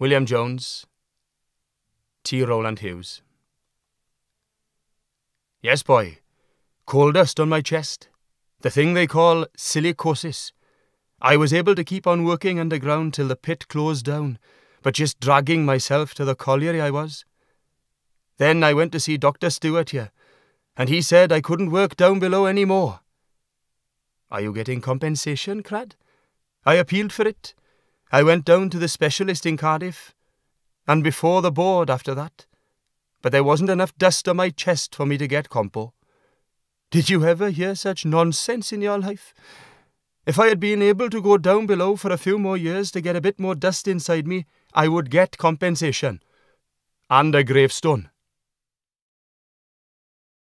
William Jones, T. Rowland Hughes. Yes, boy, coal dust on my chest, the thing they call silicosis. I was able to keep on working underground till the pit closed down, but just dragging myself to the colliery I was. Then I went to see Dr. Stewart here, and he said I couldn't work down below any more. Are you getting compensation, Crad? I appealed for it, I went down to the specialist in Cardiff, and before the board after that, but there wasn't enough dust on my chest for me to get compo. Did you ever hear such nonsense in your life? If I had been able to go down below for a few more years to get a bit more dust inside me, I would get compensation. And a gravestone.